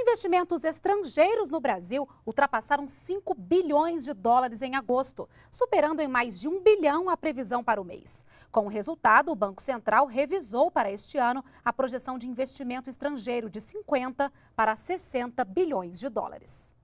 investimentos estrangeiros no Brasil ultrapassaram 5 bilhões de dólares em agosto, superando em mais de 1 bilhão a previsão para o mês. Com o resultado, o Banco Central revisou para este ano a projeção de investimento estrangeiro de 50 para 60 bilhões de dólares.